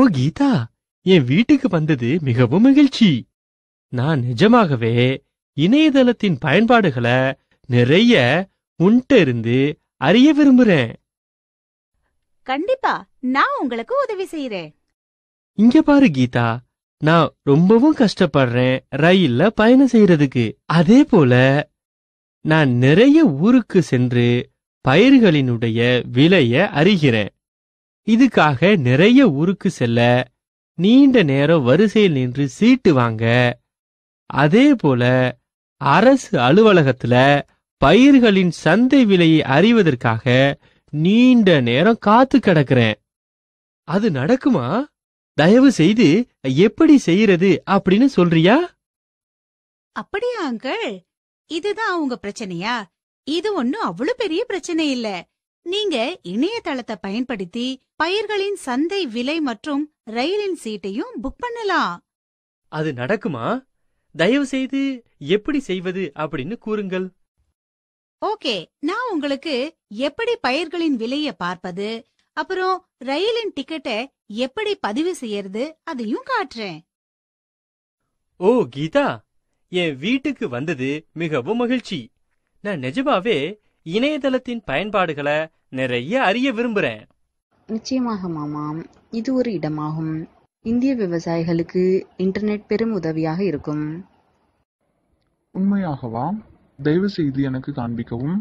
ஓ கீதா என் வீட்டுக்கு வந்தது மிகவும் மகிழ்ச்சி நான் நிஜமாகவே இணையதளத்தின் பயன்பாடுகளை நிறைய உன்கிட்ட இருந்து அறிய விரும்புறேன் கண்டிப்பா நான் உங்களுக்கு உதவி செய்யறேன் இங்க பாரு கீதா நான் ரொம்பவும் கஷ்டப்படுறேன் ரயில்ல பயணம் செய்யறதுக்கு அதே போல நான் நிறைய ஊருக்கு சென்று பயிர்களினுடைய விலைய அறிகிறேன் இதுக்காக நிறைய ஊருக்கு செல்ல நீண்ட நேரம் வரிசையில் நின்று சீட்டு வாங்க அதே போல அரசு அலுவலகத்துல பயிர்களின் சந்தை விலையை அறிவதற்காக நீண்ட நேரம் காத்து கிடக்குறேன் அது நடக்குமா தயவு செய்து எப்படி செய்யறது அப்படின்னு சொல்றியா அப்படியா அங்கிள் இதுதான் உங்க பிரச்சனையா இது ஒன்னும் அவ்வளவு பெரிய பிரச்சனை இல்ல நீங்க இணையதளத்தை பயன்படுத்தி பயிர்களின் சந்தை விலை மற்றும் ரயிலின் சீட்டையும் புக் பண்ணலாம் அது நடக்குமா தயவு செய்து எப்படி செய்வது அப்படின்னு கூறுங்கள் ஓகே நான் உங்களுக்கு எப்படி பயிர்களின் விலைய பார்ப்பது அப்புறம் ரயிலின் டிக்கெட்டை எப்படி பதிவு செய்யறது அதையும் காட்டுறேன் ஓ கீதா என் வீட்டுக்கு வந்தது மிகவும் மகிழ்ச்சி நான் நிஜமாவே இணையதளத்தின் பயன்பாடுகளை நிறைய அறிய விரும்புறேன் நிச்சயமாக மாமாம் இது ஒரு இடமாகும் இந்திய விவசாயிகளுக்கு இன்டர்நெட் பெரும் உதவியாக இருக்கும் உண்மையாகவா தயவு செய்து எனக்கு காண்பிக்கவும்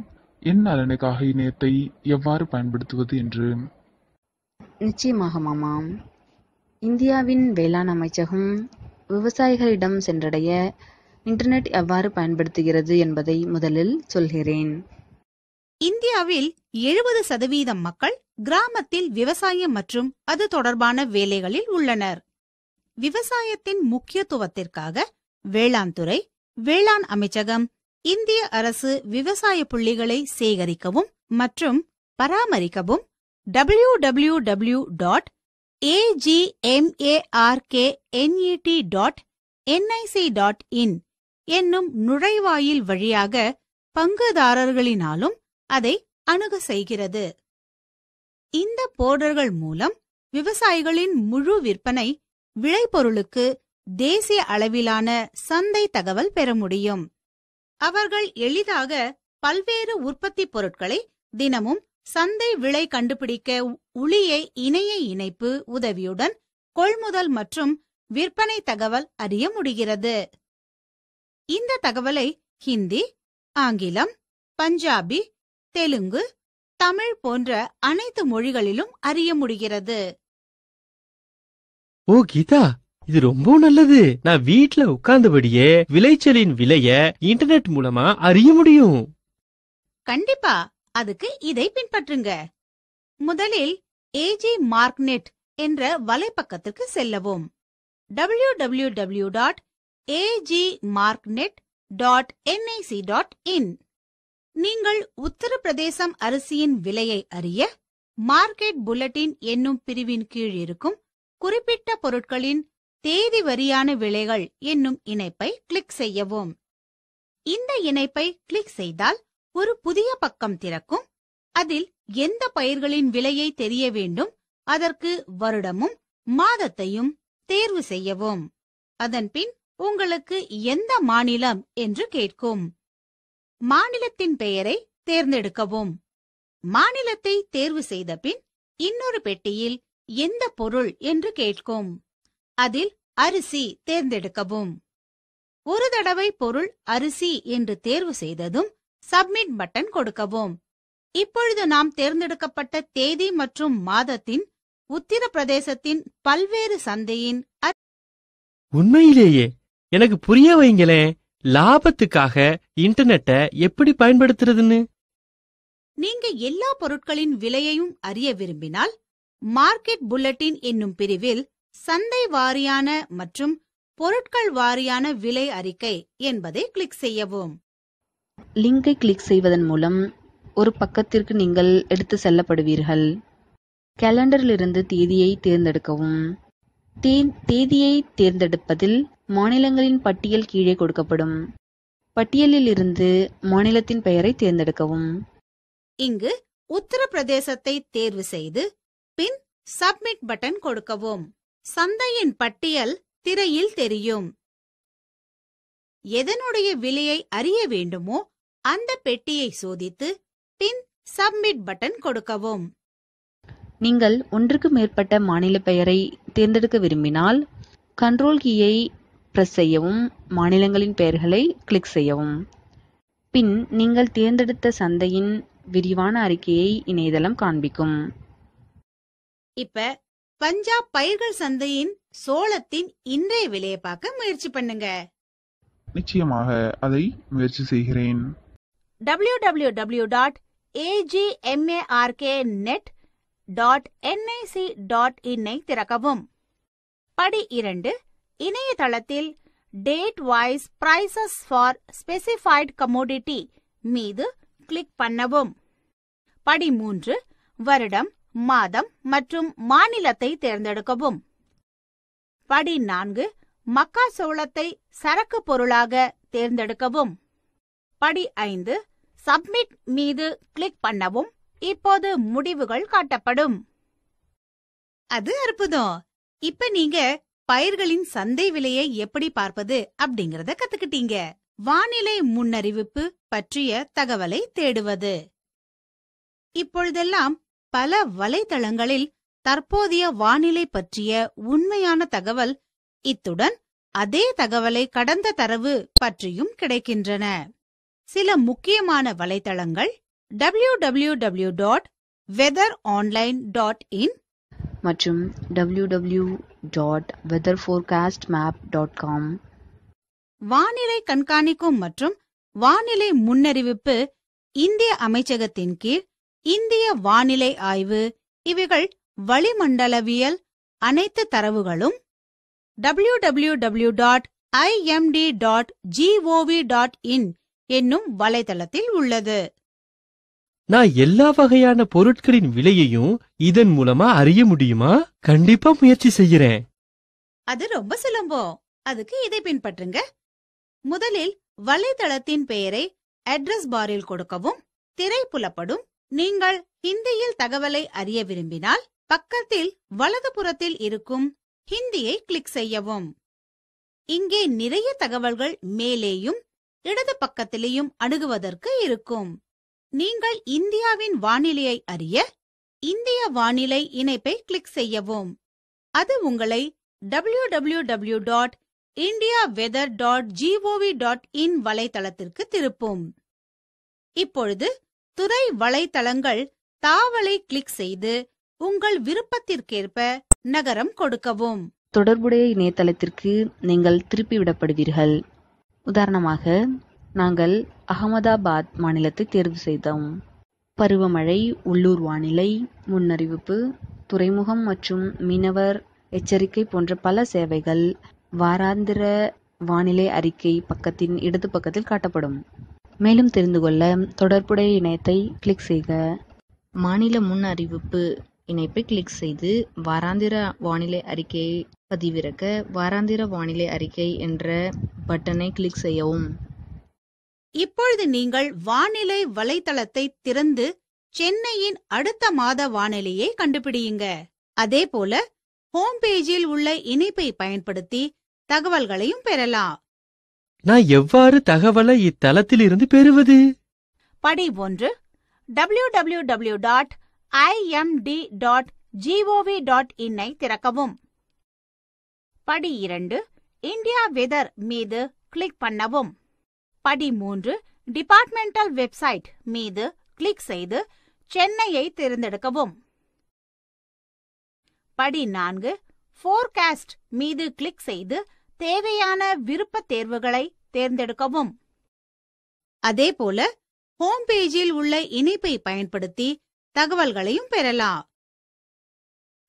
என் நலனுக்காக இணையத்தை எவ்வாறு பயன்படுத்துவது என்று நிச்சயமாக மாமாம் இந்தியாவின் வேளாண் அமைச்சகம் விவசாயிகளிடம் சென்றடைய இன்டர்நெட் எவ்வாறு பயன்படுத்துகிறது என்பதை முதலில் சொல்கிறேன் இந்தியாவில் எழுபது சதவீதம் மக்கள் கிராமத்தில் விவசாயம் மற்றும் அது தொடர்பான வேலைகளில் உள்ளனர் விவசாயத்தின் முக்கியத்துவத்திற்காக வேளாண் துறை வேளாண் அமைச்சகம் இந்திய அரசு விவசாய புள்ளிகளை சேகரிக்கவும் மற்றும் பராமரிக்கவும் W W W dot NET dot NIC dot in என்னும் நுழைவாயில் வழியாக பங்குதாரர்களினாலும் அதை அணுக செய்கிறது இந்த போர்டர்கள் மூலம் விவசாயிகளின் முழு விற்பனை விளைபொருளுக்கு தேசிய அளவிலான சந்தை தகவல் பெற முடியும் அவர்கள் எளிதாக பல்வேறு உற்பத்தி பொருட்களை தினமும் சந்தை விலை கண்டுபிடிக்க உளியை இணைய இணைப்பு உதவியுடன் கொள்முதல் மற்றும் விற்பனை தகவல் அறிய முடிகிறது இந்த தகவலை ஹிந்தி ஆங்கிலம் பஞ்சாபி தெலுங்கு தமிழ் போன்ற அனைத்து மொழிகளிலும் அறிய முடிகிறது ஓ கீதா இது ரொம்ப நல்லது நான் வீட்ல உட்கார்ந்தபடியே விளைச்சலின் விலைய இன்டர்நெட் மூலமா அறிய முடியும் கண்டிப்பா அதுக்கு இதை பின்பற்றுங்க முதலில் ஏஜி மார்க்நெட் என்ற வலைப்பக்கத்திற்கு செல்லவும் W W W dot A G Marknet dot NIC dot in நீங்கள் உத்தரப்பிரதேசம் அரிசியின் விலையை அறிய மார்க்கெட் புல்லட்டின் என்னும் பிரிவின் கீழ் இருக்கும் குறிப்பிட்ட பொருட்களின் தேதி வரியான விலைகள் என்னும் இணைப்பை கிளிக் செய்யவும் இந்த இணைப்பை கிளிக் செய்தால் ஒரு புதிய பக்கம் திறக்கும் அதில் எந்த பயிர்களின் விலையை தெரிய வேண்டும் அதற்கு வருடமும் மாதத்தையும் தேர்வு செய்யவும் அதன்பின் உங்களுக்கு எந்த மாநிலம் என்று கேட்கும் மாநிலத்தின் பெயரை தேர்ந்தெடுக்கவும் மாநிலத்தை தேர்வு செய்த பின் இன்னொரு பெட்டியில் எந்த பொருள் என்று கேட்கும் அதில் அரிசி தேர்ந்தெடுக்கவும் ஒரு தடவை பொருள் அரிசி என்று தேர்வு செய்ததும் சப்மிட் பட்டன் கொடுக்கவும் இப்பொழுது நாம் தேர்ந்தெடுக்கப்பட்ட தேதி மற்றும் மாதத்தின் உத்தரப்பிரதேசத்தின் பல்வேறு சந்தையின் உண்மையிலேயே எனக்கு புரிய வைங்களேன் லாபத்துக்காக இன்டர்நெட்டை எப்படி பயன்படுத்துறதுன்னு நீங்க எல்லா பொருட்களின் விலையையும் அறிய விரும்பினால் மார்க்கெட் புல்லட்டின் என்னும் பிரிவில் சந்தை வாரியான மற்றும் பொருட்கள் வாரியான விலை அறிக்கை என்பதை கிளிக் செய்யவும் லிங்கை கிளிக் செய்வதன் மூலம் ஒரு பக்கத்திற்கு நீங்கள் எடுத்து செல்லப்படுவீர்கள் கேலண்டரிலிருந்து தேதியை தேர்ந்தெடுக்கவும் தேதியை தேர்ந்தெடுப்பதில் மாநிலங்களின் பட்டியல் கீழே கொடுக்கப்படும் பட்டியலில் இருந்து மாநிலத்தின் பெயரை தேர்ந்தெடுக்கவும் இங்கு உத்தரப்பிரதேசத்தை தேர்வு செய்து பின் சப்மிட் பட்டன் கொடுக்கவும் சந்தையின் பட்டியல் திரையில் தெரியும் எதனுடைய விலையை அறிய வேண்டுமோ அந்த பெட்டியை சோதித்து பின் சப்மிட் பட்டன் கொடுக்கவும் நீங்கள் ஒன்றுக்கு மேற்பட்ட மாநில பெயரை தேர்ந்தெடுக்க விரும்பினால் கண்ட்ரோல் கீயை பிரஸ் செய்யவும் மாநிலங்களின் பெயர்களை கிளிக் செய்யவும் பின் நீங்கள் தேர்ந்தெடுத்த சந்தையின் விரிவான அறிக்கையை இணையதளம் காண்பிக்கும் இப்ப பஞ்சாப் பயிர்கள் சந்தையின் சோளத்தின் இன்றைய விலையை பார்க்க முயற்சி பண்ணுங்க நிச்சயமாக அதை முயற்சி செய்கிறேன் W W dot net dot dot இன்னை திறக்கவும் படி இரண்டு இணையதளத்தில் date wise prices for specified commodity மீது கிளிக் பண்ணவும் படி மூன்று வருடம் மாதம் மற்றும் மாநிலத்தை தேர்ந்தெடுக்கவும் படி நான்கு மக்காசோளத்தை சரக்கு பொருளாக தேர்ந்தெடுக்கவும் படி ஐந்து சப்மிட் மீது கிளிக் பண்ணவும் இப்போது முடிவுகள் காட்டப்படும் அது அற்புதம் இப்ப நீங்க பயிர்களின் சந்தை விலையை எப்படி பார்ப்பது அப்படிங்கறத கத்துக்கிட்டீங்க வானிலை முன்னறிவிப்பு பற்றிய தகவலை தேடுவது இப்பொழுதெல்லாம் பல வலைதளங்களில் தற்போதைய வானிலை பற்றிய உண்மையான தகவல் இத்துடன் அதே தகவலை கடந்த தரவு பற்றியும் கிடைக்கின்றன சில முக்கியமான வலைதளங்கள் W W W dot weather online dot in மற்றும் W W dot weather forecast map dot com வானிலை கண்காணிக்கும் மற்றும் வானிலை முன்னறிவிப்பு இந்திய அமைச்சகத்தின் கீழ் இந்திய வானிலை ஆய்வு இவைகள் வளிமண்டலவியல் அனைத்து தரவுகளும் W W W dot IMD dot GOV dot in என்னும் வலைதளத்தில் உள்ளது நான் எல்லா வகையான பொருட்களின் விலையையும் இதன் மூலமா அறிய முடியுமா கண்டிப்பா முயற்சி செய்யறேன் அது ரொம்ப சுலம்போ அதுக்கு இதை பின்பற்றுங்க முதலில் வலைதளத்தின் பெயரை அட்ரஸ் பாரில் கொடுக்கவும் திரை புலப்படும் நீங்கள் ஹிந்தியில் தகவலை அறிய விரும்பினால் பக்கத்தில் வலது புறத்தில் இருக்கும் ஹிந்தியை கிளிக் செய்யவும் இங்கே நிறைய தகவல்கள் மேலேயும் இடது பக்கத்திலேயும் அணுகுவதற்கு இருக்கும் நீங்கள் இந்தியாவின் வானிலையை அறிய இந்திய வானிலை இணைப்பை கிளிக் செய்யவும் அது உங்களை W W W dot India weather dot GOV dot in வலைதளத்திற்கு திருப்பும் இப்பொழுது துறை வலைத்தளங்கள் தாவலை கிளிக் செய்து உங்கள் விருப்பத்திற்கேற்ப நகரம் கொடுக்கவும் தொடர்புடைய இணையதளத்திற்கு நீங்கள் திருப்பிவிடப்படுவீர்கள் உதாரணமாக நாங்கள் அகமதாபாத் மாநிலத்தை தேர்வு செய்தோம். பருவமழை, உள்ளூர் வானிலை முன்னறிவிப்பு, துறைமுகம் மற்றும் மீனவர் எச்சரிக்கை போன்ற பல சேவைகள் வாராந்திர வானிலை அறிக்கை பக்கத்தின் இடது பக்கத்தில் காட்டப்படும். மேலும் தெரிந்து கொள்ள, தொடர்புடைய இணையத்தை கிளிக் செய்க. மாநில முன் அறிவிப்பு இணைப்பை கிளிக் செய்து, வாராந்திர வானிலை அறிக்கையை பதிவிறக்க, வாராந்திர வானிலை அறிக்கை என்ற பட்டனை கிளிக் செய்யவும். இப்பொழுது நீங்கள் வானிலை வலைத்தளத்தை திறந்து சென்னையின் அடுத்த மாத வானிலையை கண்டுபிடியுங்க அதே போல ஹோம் பேஜில் உள்ள இணைப்பை பயன்படுத்தி தகவல்களையும் பெறலாம் நான் எவ்வாறு தகவலை இத்தலத்தில் இருந்து பெறுவது படி ஒன்று W W W dot I M D dot GOV dot இன்னை திறக்கவும் படி இரண்டு இந்தியா வெதர் மீது கிளிக் பண்ணவும் படி மூன்று டிபார்ட்மெண்டல் வெப்சைட் மீது கிளிக் செய்து சென்னையை தேர்ந்தெடுக்கவும் படி நான்கு ஃபோர்காஸ்ட் மீது கிளிக் செய்து தேவையான விருப்ப தேர்வுகளை தேர்ந்தெடுக்கவும் அதேபோல ஹோம் பேஜில் உள்ள இணைப்பை பயன்படுத்தி தகவல்களையும் பெறலாம்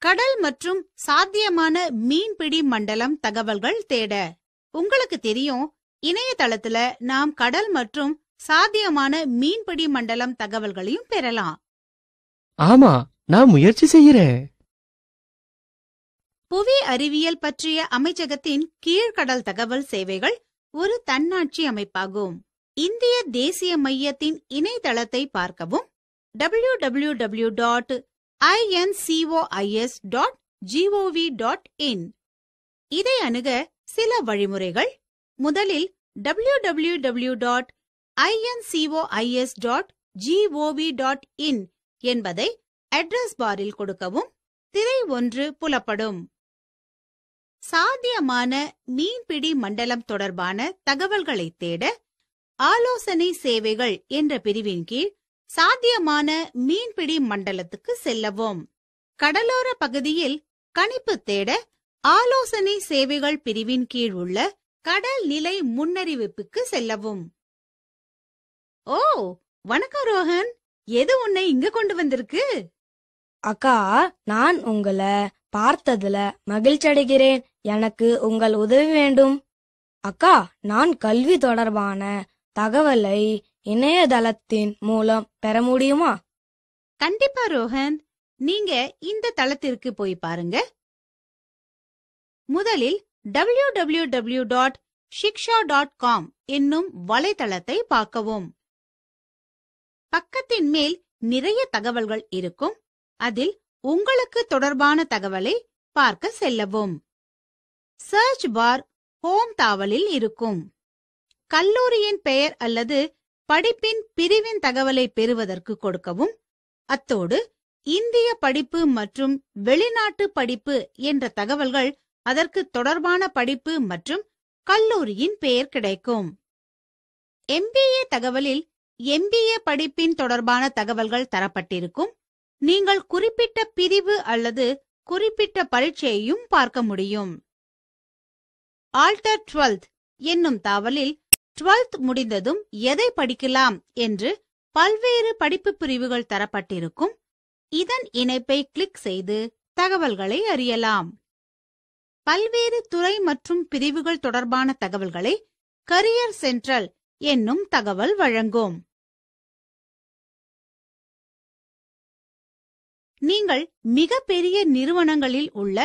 கடல் மற்றும் சாத்தியமான மீன்பிடி மண்டலம் தகவல்கள் தேட உங்களுக்கு தெரியும் இணையதளத்துல நாம் கடல் மற்றும் சாத்தியமான மீன்பிடி மண்டலம் தகவல்களையும் பெறலாம் ஆமா நான் முயற்சி செய்யறேன் புவி அறிவியல் பற்றிய அமைச்சகத்தின் கீழ்கடல் தகவல் சேவைகள் ஒரு தன்னாட்சி அமைப்பாகும் இந்திய தேசிய மையத்தின் இணையதளத்தை பார்க்கவும் W W W dot INCOIS dot GOV dot in இதை அணுக சில வழிமுறைகள் முதலில் W W W dot INCOIS dot GOV dot in என்பதை அட்ரஸ் பாரில் கொடுக்கவும் திரை ஒன்று புலப்படும் சாத்தியமான மீன்பிடி மண்டலம் தொடர்பான தகவல்களை தேட ஆலோசனை சேவைகள் என்ற பிரிவின் கீழ் சாத்தியமான மீன்பிடி மண்டலத்துக்கு செல்லவும் கடலோர பகுதியில் கணிப்பு தேட ஆலோசனை சேவைகள் பிரிவின் கீழ் உள்ள கடல் நிலை முன்னறிவிப்புக்கு செல்லவும் ஓ வணக்கம் ரோஹன் எது உன்னை இங்க கொண்டு வந்திருக்கு அக்கா நான் உங்களை பார்த்ததுல மகிழ்ச்சி அடைகிறேன் எனக்கு உங்கள் உதவி வேண்டும் அக்கா நான் கல்வி தொடர்பான தகவலை இணையதளத்தின் மூலம் பெற முடியுமா கண்டிப்பா ரோஹன் நீங்க இந்த தளத்திற்கு போய் பாருங்க முதலில் W W W dot Shiksha dot com என்னும் வலைதளத்தை பார்க்கவும் பக்கத்தின் மேல் நிறைய தகவல்கள் இருக்கும் அதில் உங்களுக்கு தொடர்பான தகவலை பார்க்க செல்லவும் சர்ச் பார் ஹோம் தாவலில் இருக்கும் கல்லூரியின் பெயர் அல்லது படிப்பின் பிரிவின் தகவலை பெறுவதற்கு கொடுக்கவும் அத்தோடு இந்திய படிப்பு மற்றும் வெளிநாட்டு படிப்பு என்ற தகவல்கள் அதற்கு தொடர்பான படிப்பு மற்றும் கல்லூரியின் பெயர் கிடைக்கும் எம்பிஏ தகவலில் எம்பிஏ படிப்பின் தொடர்பான தகவல்கள் தரப்பட்டிருக்கும் நீங்கள் குறிப்பிட்ட பிரிவு அல்லது குறிப்பிட்ட பரீட்சையையும் பார்க்க முடியும் ஆல்டர் டுவெல்த் என்னும் தாவலில் டுவெல்த் முடிந்ததும் எதை படிக்கலாம் என்று பல்வேறு படிப்பு பிரிவுகள் தரப்பட்டிருக்கும் இதன் இணைப்பை கிளிக் செய்து தகவல்களை அறியலாம் பல்வேறு துறை மற்றும் பிரிவுகள் தொடர்பான தகவல்களை கரியர் சென்ட்ரல் என்னும் தகவல் வழங்கும் நீங்கள் மிக பெரிய நிறுவனங்களில் உள்ள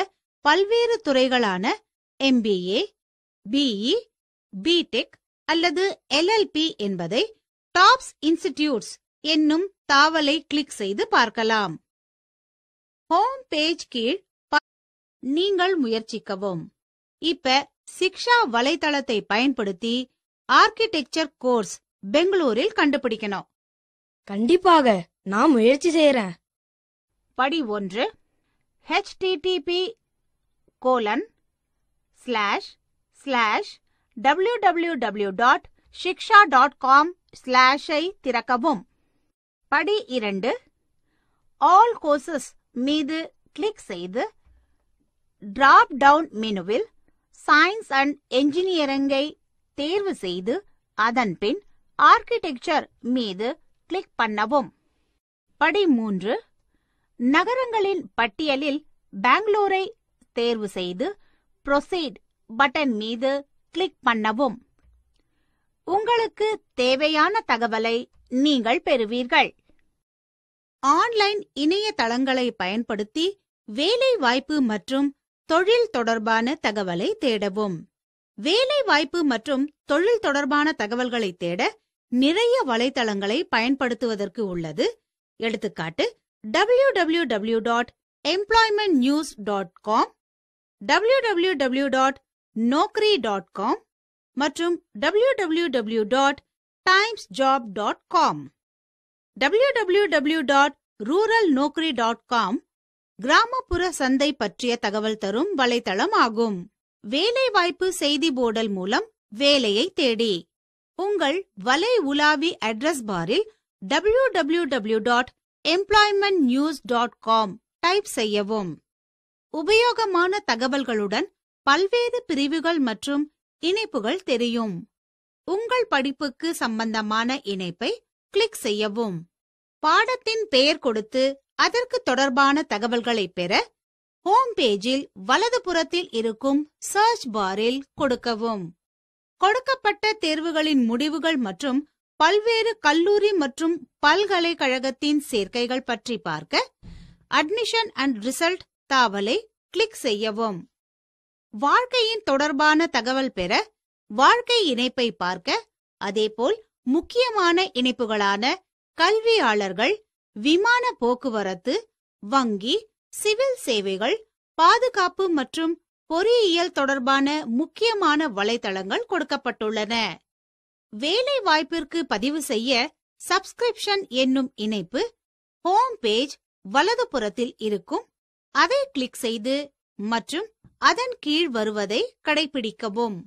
பல்வேறு துறைகளான எம்பிஏ பிஇ பிடெக் அல்லது எல்எல்பி என்பதை டாப்ஸ் இன்ஸ்டிடியூட்ஸ் என்னும் தாவலை கிளிக் செய்து பார்க்கலாம் ஹோம் பேஜ் கீழ் நீங்கள் முயற்சிக்கவும் இப்ப சிக்ஷா வலைதளத்தை பயன்படுத்தி ஆர்கிடெக்சர் கோர்ஸ் பெங்களூரில் கண்டுபிடிக்கணும் கண்டிப்பாக நான் முயற்சி செய்யறேன் படி ஒன்று HTTP colon slash slash W W W dot Shiksha dot com ஸ்லாஷை திறக்கவும் படி இரண்டு ஆல் கோர்சஸ் மீது கிளிக் செய்து டிராப் டவுன் மெனுவில் சயின்ஸ் அண்ட் என்ஜினியரிங்கை தேர்வு செய்து அதன்பின் ஆர்கிடெக்சர் மீது கிளிக் பண்ணவும் படி மூன்று நகரங்களின் பட்டியலில் பெங்களூரை தேர்வு செய்து ப்ரொசீட் பட்டன் மீது கிளிக் பண்ணவும் உங்களுக்கு தேவையான தகவலை நீங்கள் பெறுவீர்கள் ஆன்லைன் இணையதளங்களை பயன்படுத்தி வேலை வாய்ப்பு மற்றும் தொழில் தொடர்பான தகவலை தேடவும் வேலை வாய்ப்பு மற்றும் தொழில் தொடர்பான தகவல்களை தேட நிறைய வலைதளங்களை பயன்படுத்துவதற்கு உள்ளது எடுத்துக்காட்டு W W W dot employment news dot com W W W dot Naukri dot com மற்றும் W W W dot Times job dot com W W W dot rural Naukri dot com கிராமப்புற சந்தை பற்றிய தகவல் தரும் வலைத்தளம் ஆகும் வேலைவாய்ப்பு செய்தி போர்டல் மூலம் வேலையை தேடி உங்கள் வலை உலாவி அட்ரஸ் பாரில் W W W dot employment news dot com type செய்யவும் உபயோகமான தகவல்களுடன் பல்வேறு பிரிவுகள் மற்றும் இணைப்புகள் தெரியும் உங்கள் படிப்புக்கு சம்பந்தமான இணைப்பை கிளிக் செய்யவும் பாடத்தின் பெயர் கொடுத்து அதற்கு தொடர்பான தகவல்களை பெற ஹோம் பேஜில் வலதுபுறத்தில் இருக்கும் சர்ச் பாரில் கொடுக்கவும் கொடுக்கப்பட்ட தேர்வுகளின் முடிவுகள் மற்றும் பல்வேறு கல்லூரி மற்றும் பல்கலைக்கழகத்தின் சேர்க்கைகள் பற்றி பார்க்க அட்மிஷன் அண்ட் ரிசல்ட் தாவலை கிளிக் செய்யவும் வாழ்க்கையின் தொடர்பான தகவல் பெற வாழ்க்கை இணைப்பை பார்க்க அதேபோல் முக்கியமான இணைப்புகளான கல்வியாளர்கள் விமான போக்குவரத்து வங்கி சிவில் சேவைகள் பாதுகாப்பு மற்றும் பொறியியல் தொடர்பான முக்கியமான வலைதளங்கள் கொடுக்கப்பட்டுள்ளன வேலை வாய்ப்பிற்கு பதிவு செய்ய சப்ஸ்கிரிப்ஷன் என்னும் இணைப்பு ஹோம் பேஜ் வலதுபுறத்தில் இருக்கும் அதை கிளிக் செய்து மற்றும் அதன் கீழ் வருவதை கடைபிடிக்கவும்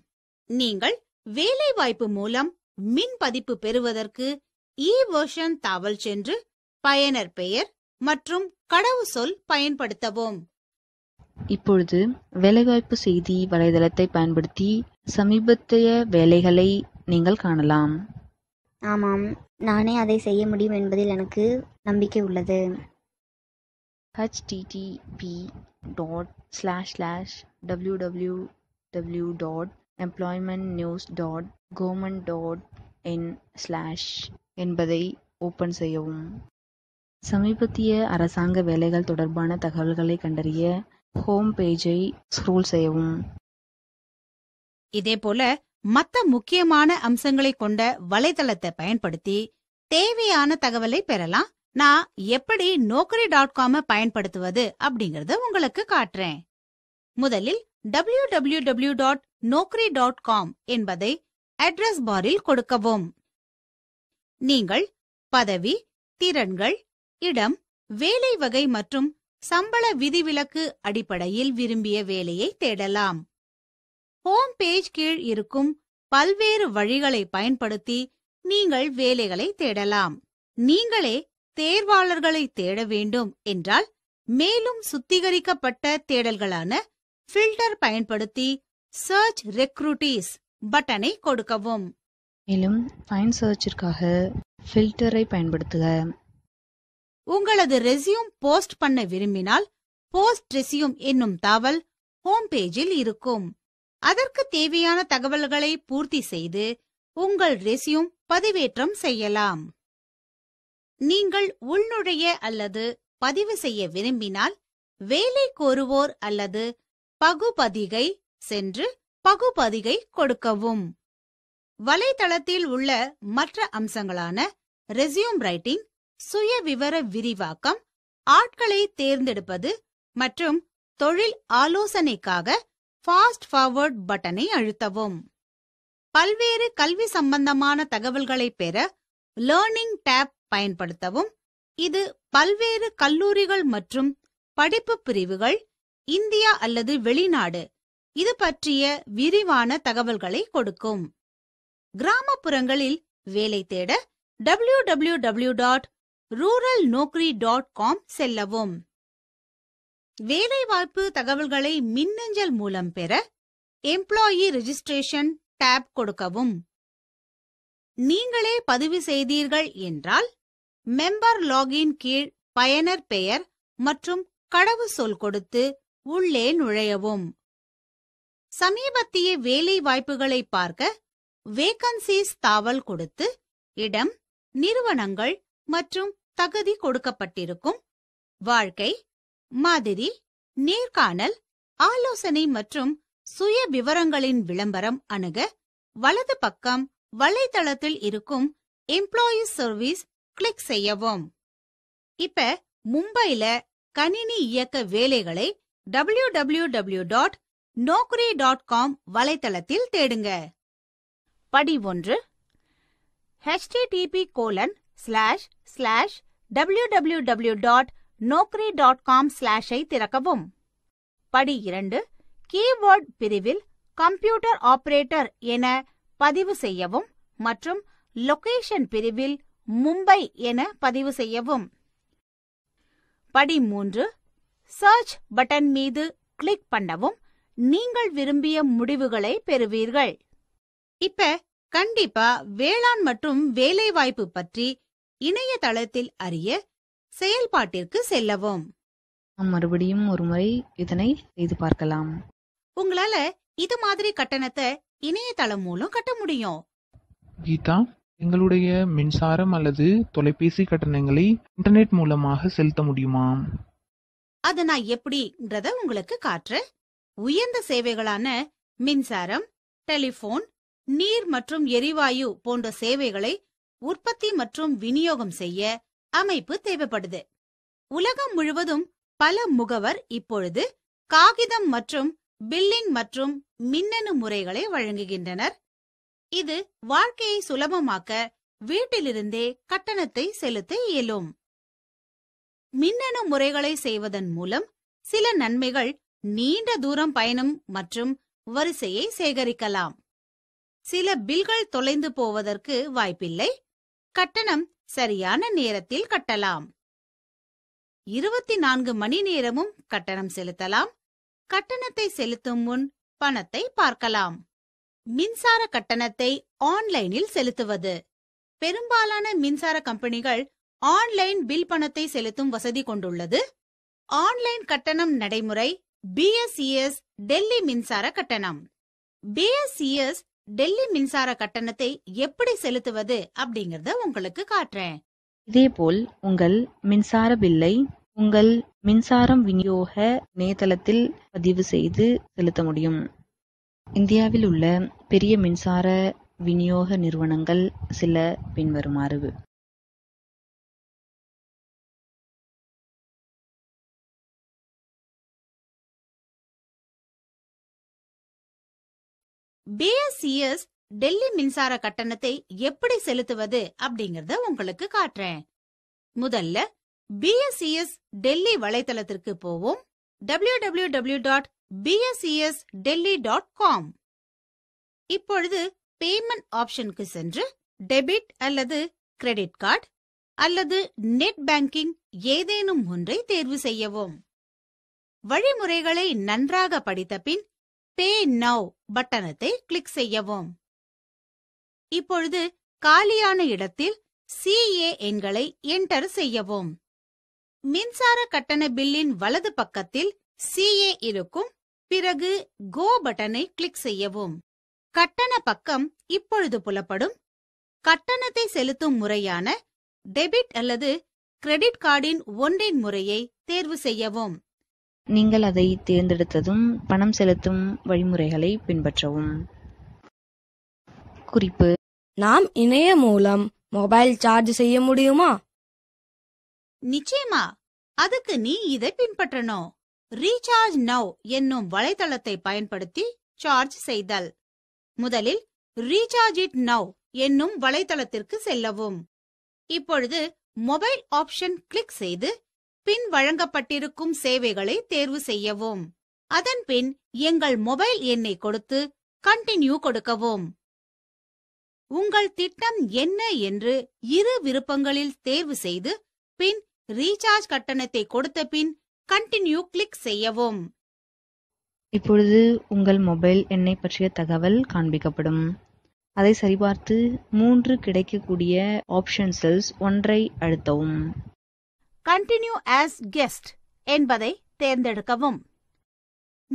நீங்கள் வேலைவாய்ப்பு மூலம் மின் பதிப்பு பெறுவதற்கு இ வேர்ஷன் தாவல் சென்று பயனர் பெயர் மற்றும் கடவுசொல் பயன்படுத்தவும் இப்பொழுது வேலைவாய்ப்பு செய்தி வலைதளத்தை பயன்படுத்தி சமீபத்திய வேலைகளை நீங்கள் காணலாம் ஆமாம் நானே அதை செய்ய முடியும் என்பதில் எனக்கு நம்பிக்கை உள்ளது HTTP dot slash slash W W W dot employment news dot government dot in slash என்பதை ஓப்பன் செய்யவும் சமீபத்திய அரசாங்க வேலைகள் தொடர்பான தகவல்களைக் கண்டறிய ஹோம் பேஜை ஸ்க்ரோல் செய்யவும் இதேபோல மற்ற முக்கியமான அம்சங்களை கொண்ட வலைதளத்தை பயன்படுத்தி தேவையான தகவலை பெறலாம் நான் எப்படி நோக்கரி டாட் காம பயன்படுத்துவது அப்படிங்கறத உங்களுக்கு காட்டுறேன் முதலில் W W W dot Naukri dot com என்பதை அட்ரஸ் பாரில் கொடுக்கவும் நீங்கள் பதவி திறன்கள் இடம் வேலை வகை மற்றும் சம்பள விதிவிலக்கு அடிப்படையில் விரும்பிய வேலையை தேடலாம் ஹோம் பேஜ் கீழ் இருக்கும் பல்வேறு வழிகளை பயன்படுத்தி நீங்கள் வேலைகளை தேடலாம் நீங்களே தேர்வாளர்களை தேட வேண்டும் என்றால் மேலும் சுத்திகரிக்கப்பட்ட தேடல்களான ஃபில்டர் பயன்படுத்தி சர்ச் ரெக்ரூட்டீஸ் பட்டனை கொடுக்கவும் மேலும் ஃபைன் சர்ச்சிற்காக ஃபில்டரை பயன்படுத்துக உங்களது ரெசியூம் போஸ்ட் பண்ண விரும்பினால் போஸ்ட் ரெசியூம் என்னும் தாவல் ஹோம் பேஜில் இருக்கும் அதற்கு தேவையான தகவல்களை பூர்த்தி செய்து உங்கள் ரெசியூம் பதிவேற்றம் செய்யலாம் நீங்கள் உள்நுழைய அல்லது பதிவு செய்ய விரும்பினால் வேலை கோருவோர் அல்லது பகுபதிகை சென்று பகுபதிகை கொடுக்கவும் வலைதளத்தில் உள்ள மற்ற அம்சங்களான ரெசியூம் ரைட்டிங் சுய விவர விரிவாக்கம் ஆட்களை தேர்ந்தெடுப்பது மற்றும் தொழில் ஆலோசனைக்காக ஃபாஸ்ட் ஃபார்வர்ட் பட்டனை அழுத்தவும் பல்வேறு கல்வி சம்பந்தமான தகவல்களை பெற லேர்னிங் டேப் பயன்படுத்தவும் இது பல்வேறு கல்லூரிகள் மற்றும் படிப்பு பிரிவுகள் இந்தியா அல்லது வெளிநாடு இது பற்றிய விரிவான தகவல்களை கொடுக்கும் கிராமப்புறங்களில் வேலை தேட W W W dot rural Naukri dot com செல்லவும் வேலைவாய்ப்பு தகவல்களை மின்னஞ்சல் மூலம் பெற எம்ப்ளாயி ரிஜிஸ்ட்ரேஷன் டேப் கொடுக்கவும் நீங்களே பதிவு செய்தீர்கள் என்றால் மெம்பர் லாகின் கீழ் பயனர் பெயர் மற்றும் கடவுச்சொல் கொடுத்து உள்ளே நுழையவும் சமீபத்திய வேலை வாய்ப்புகளை பார்க்க வேகன்சிஸ் தாவல் கொடுத்து இடம் நிறுவனங்கள் மற்றும் தகுதி கொடுக்கப்பட்டிருக்கும் வாழ்க்கை மாதிரி நேர்காணல் ஆலோசனை மற்றும் சுய விவரங்களின் விளம்பரம் அணுக வலது பக்கம் வலைதளத்தில் இருக்கும் எம்ப்ளாயி சர்வீஸ் கிளிக் செய்யவும் இப்ப மும்பையில கணினி இயக்க வேலைகளை W W W dot Naukri dot com வலைத்தளத்தில் தேடுங்க படி ஒன்று HTTP colon slash slash W W W dot Naukri dot com ஸ்லாஷை திறக்கவும் படி இரண்டு கீவேர்ட் பிரிவில் கம்ப்யூட்டர் ஆபரேட்டர் என பதிவு செய்யவும் மற்றும் லொகேஷன் பிரிவில் மும்பை என பதிவு செய்யவும் படி மூன்று சர்ச் பட்டன் மீது கிளிக் பண்ணவும் நீங்கள் விரும்பிய முடிவுகளை பெறுவீர்கள் இப்ப கண்டிப்பா வேளாண் மற்றும் வேலைவாய்ப்பு பற்றி இணையதளத்தில் அறிய செயல்பாட்டிற்கு செல்லவும் மறுபடியும் ஒரு முறை இதனை செய்து பார்க்கலாம் உங்களால இது மாதிரி கட்டணத்தை இணையதளம் மூலம் கட்ட முடியும் கீதா எங்களுடைய மின்சாரம் அல்லது தொலைபேசி கட்டணங்களை இன்டர்நெட் மூலமாக செலுத்த முடியுமா அது நான் எப்படின்றத உங்களுக்கு காற்று உயர்ந்த சேவைகளான மின்சாரம் டெலிபோன் நீர் மற்றும் எரிவாயு போன்ற சேவைகளை உற்பத்தி மற்றும் விநியோகம் செய்ய அமைப்பு தேவைப்படுது உலகம் முழுவதும் பல முகவர் இப்பொழுது காகிதம் மற்றும் பில்லிங் மற்றும் மின்னணு முறைகளை வழங்குகின்றனர் இது வாழ்க்கையை சுலபமாக்க வீட்டிலிருந்தே கட்டணத்தை செலுத்த இயலும் மின்னணு முறைகளை செய்வதன் மூலம் சில நன்மைகள் நீண்ட தூரம் பயணம் மற்றும் வரிசையை சேகரிக்கலாம் சில பில்கள் தொலைந்து போவதற்கு வாய்ப்பில்லை கட்டணம் சரியான நேரத்தில் கட்டலாம் இருபத்தி நான்கு மணி நேரமும் கட்டணம் செலுத்தலாம் கட்டணத்தை செலுத்தும் முன் பணத்தை பார்க்கலாம் மின்சார கட்டணத்தை ஆன்லைனில் செலுத்துவது பெரும்பாலான மின்சார கம்பெனிகள் ஆன்லைன் பில் பணத்தை செலுத்தும் வசதி கொண்டுள்ளது ஆன்லைன் கட்டணம் நடைமுறை பிஎஸ்இஎஸ் e டெல்லி மின்சார கட்டணம் பிஎஸ்இஎஸ் டெல்லி மின்சார கட்டணத்தை எப்படி செலுத்துவது அப்படிங்கறத உங்களுக்கு காட்டுறேன் இதேபோல் உங்கள் மின்சார பில்லை உங்கள் மின்சாரம் விநியோக இணையதளத்தில் பதிவு செய்து செலுத்த முடியும் இந்தியாவில் உள்ள பெரிய மின்சார விநியோக நிறுவனங்கள் சில பின்வருமாறு பிஎஸ்சிஎஸ் டெல்லி மின்சார கட்டணத்தை எப்படி செலுத்துவது அப்படிங்கறத உங்களுக்கு காட்டுறேன் முதல்ல பிஎஸ்சிஎஸ் டெல்லி வலைதளத்திற்கு போவோம் W W W dot BSCS Delhi dot com இப்பொழுது பேமெண்ட் ஆப்ஷனுக்கு சென்று டெபிட் அல்லது கிரெடிட் கார்டு அல்லது நெட் பேங்கிங் ஏதேனும் ஒன்றை தேர்வு செய்யவும் வழிமுறைகளை நன்றாக படித்த பின் பே நவ் பட்டனத்தை கிளிக் செய்யவும் இப்பொழுது காலியான இடத்தில் சிஏ எண்களை என்டர் செய்யவும் மின்சார கட்டண பில்லின் வலது பக்கத்தில் சிஏ இருக்கும் பிறகு கோ பட்டனை கிளிக் செய்யவும் கட்டண பக்கம் இப்பொழுது புலப்படும் கட்டணத்தை செலுத்தும் முறையான டெபிட் அல்லது கிரெடிட் கார்டின் ஒன்றின் முறையை தேர்வு செய்யவும் நீங்கள் அதை தேர்ந்தெடுத்ததும், பணம் செலுத்தும் வழிமுறைகளை பின்பற்றவும். குறிப்பு நாம் இணைய மூலம் மொபைல் சார்ஜ் செய்ய முடியுமா? நிச்சயமா அதுக்கு நீ இதை பின்பற்றணும் ரீசார்ஜ் நவ் என்னும் வலைதளத்தை பயன்படுத்தி சார்ஜ் செய்தல் முதலில் ரீசார்ஜ் இட் நவ் என்னும் வலைதளத்திற்கு செல்லவும் இப்பொழுது மொபைல் ஆப்ஷன் கிளிக் செய்து பின் வழங்கப்பட்டிருக்கும் சேவைகளை தேர்வு செய்யவும் அதன்பின் எங்கள் மொபைல் எண்ணை கொடுத்து கண்டினியூ கொடுக்கவும் உங்கள் திட்டம் என்ன என்று இரு விருப்பங்களில் தேர்வு செய்து பின் ரீசார்ஜ் கட்டணத்தை கொடுத்த பின் கண்டினியூ கிளிக் செய்யவும் இப்பொழுது உங்கள் மொபைல் எண்ணை பற்றிய தகவல் காண்பிக்கப்படும் அதை சரிபார்த்து மூன்று கிடைக்கக்கூடிய ஆப்ஷன்ஸில் ஒன்றை அழுத்தவும் கண்டினியூ ஆஸ் கெஸ்ட் என்பதை தேர்ந்தெடுக்கவும்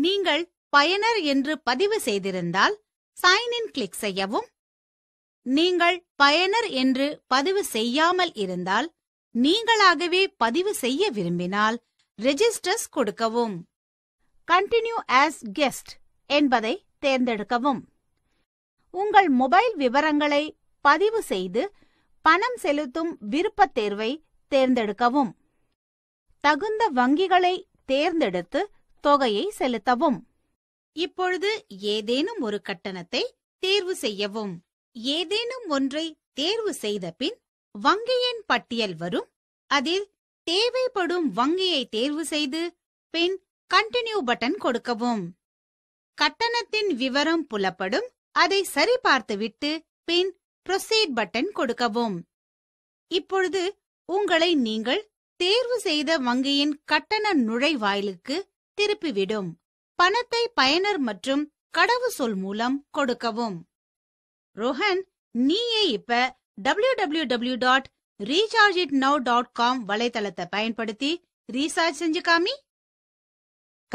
நீங்கள் பயனர் என்று பதிவு செய்திருந்தால் சைன்இன் கிளிக் செய்யவும் நீங்கள் பயனர் என்று பதிவு செய்யாமல் இருந்தால் நீங்களாகவே பதிவு செய்ய விரும்பினால் ரெஜிஸ்டர்ஸ் கொடுக்கவும் கண்டினியூ ஆஸ் கெஸ்ட் என்பதை தேர்ந்தெடுக்கவும் உங்கள் மொபைல் விவரங்களை பதிவு செய்து பணம் செலுத்தும் விருப்பத் தேர்வை தேர்ந்தெடுக்கவும் தகுந்த வங்கிகளை தேர்ந்தெடுத்து தொகையை செலுத்தவும் இப்பொழுது ஏதேனும் ஒரு கட்டணத்தை தேர்வு செய்யவும் ஏதேனும் ஒன்றை தேர்வு செய்த பின் வங்கியின் பட்டியல் வரும் அதில் தேவைப்படும் வங்கியை தேர்வு செய்து பின் கண்டினியூ பட்டன் கொடுக்கவும் கட்டணத்தின் விவரம் புலப்படும் அதை சரிபார்த்துவிட்டு பின் ப்ரொசீட் பட்டன் கொடுக்கவும் இப்பொழுது உங்களை நீங்கள் தேர்வு செய்த வங்கியின் கட்டண நுழைவாயிலுக்கு திருப்பிவிடும் பணத்தை பயனர் மற்றும் சொல் மூலம் கொடுக்கவும் ரோஹன் நீயே இப்ப W W W dot recharge it now dot com வலைதளத்தை பயன்படுத்தி ரீசார்ஜ் செஞ்சு காமி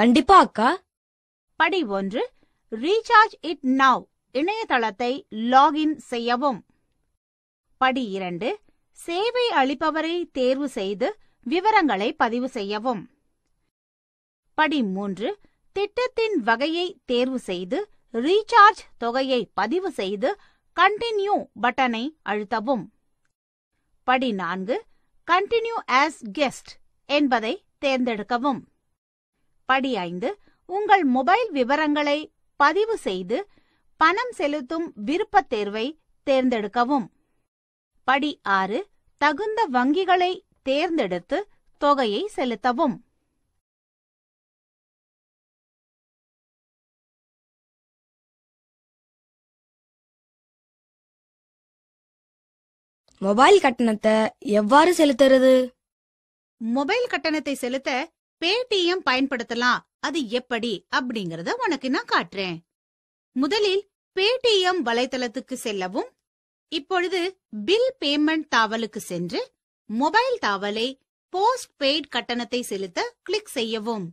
கண்டிப்பா அக்கா படி ஒன்று ரீசார்ஜ் இட் நவ் இணையதளத்தை லாகின் செய்யவும் படி இரண்டு சேவை அளிப்பவரை தேர்வு செய்து விவரங்களை பதிவு செய்யவும் படி மூன்று திட்டத்தின் வகையை தேர்வு செய்து ரீசார்ஜ் தொகையை பதிவு செய்து கண்டினியூ பட்டனை அழுத்தவும் படி நான்கு கண்டினியூ ஆஸ் கெஸ்ட் என்பதை தேர்ந்தெடுக்கவும் படி ஐந்து உங்கள் மொபைல் விவரங்களை பதிவு செய்து பணம் செலுத்தும் விருப்பத் தேர்வை தேர்ந்தெடுக்கவும் படி ஆறு தகுந்த வங்கிகளை தேர்ந்தெடுத்து தொகையை செலுத்தவும் மொபைல் கட்டணத்தை எவ்வாறு செலுத்துறது மொபைல் கட்டணத்தை செலுத்த பேடிஎம் பயன்படுத்தலாம் அது எப்படி அப்படிங்கறத உனக்கு நான் காட்டுறேன் முதலில் பேடிஎம் வலைத்தளத்துக்கு செல்லவும் இப்பொழுது பில் பேமெண்ட் தாவலுக்கு சென்று மொபைல் தாவலை போஸ்ட் பெய்ட் கட்டணத்தை செலுத்த கிளிக் செய்யவும்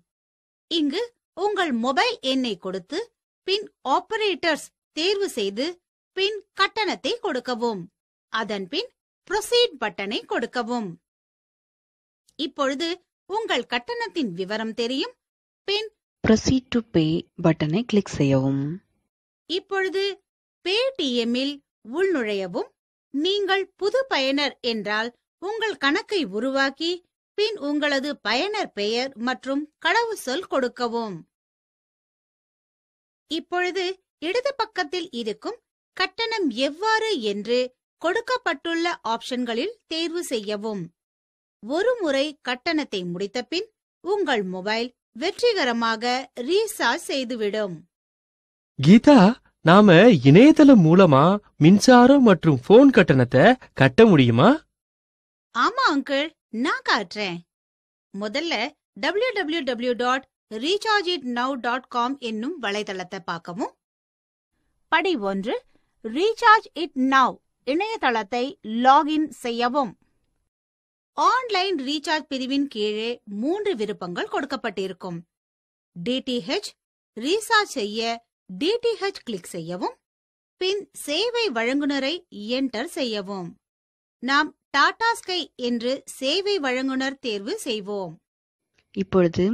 இங்கு உங்கள் மொபைல் எண்ணை கொடுத்து பின் ஆபரேட்டர்ஸ் தேர்வு செய்து பின் கட்டணத்தை கொடுக்கவும் அதன் பின் ப்ரொசீட் பட்டனை கொடுக்கவும் இப்பொழுது உங்கள் கட்டணத்தின் விவரம் தெரியும் பின் ப்ரொசீட் டு பே பட்டனை கிளிக் செய்யவும் இப்பொழுது பேடிஎம்மில் உள்நுழையவும் நீங்கள் புது பயனர் என்றால் உங்கள் கணக்கை உருவாக்கி பின் உங்களது பயனர் பெயர் மற்றும் கடவுச்சொல் கொடுக்கவும் இப்பொழுது இடது பக்கத்தில் இருக்கும் கட்டணம் எவ்வாறு என்று கொடுக்கப்பட்டுள்ள ஆப்ஷன்களில் தேர்வு செய்யவும் ஒரு முறை கட்டணத்தை பின் உங்கள் மொபைல் வெற்றிகரமாக ரீசார்ஜ் செய்துவிடும் கீதா நாம இணையதளம் மூலமா மின்சாரம் மற்றும் போன் கட்டணத்தை கட்ட முடியுமா ஆமா அங்கிள் நான் காட்டுறேன் முதல்ல W W W dot recharge it now dot com என்னும் வலைதளத்தை பார்க்கவும் படி ஒன்று ரீசார்ஜ் இட் நவ் இணையதளத்தை லாகின் செய்யவும் ஆன்லைன் ரீசார்ஜ் பிரிவின் கீழே மூன்று விருப்பங்கள் கொடுக்கப்பட்டிருக்கும் டிடிஹெச் ரீசார்ஜ் செய்ய டிடிஹெச் கிளிக் செய்யவும் பின் சேவை வழங்குனரை என்டர் செய்யவும் நாம் டாடா ஸ்கை என்று சேவை வழங்குனர் தேர்வு செய்வோம் இப்பொழுது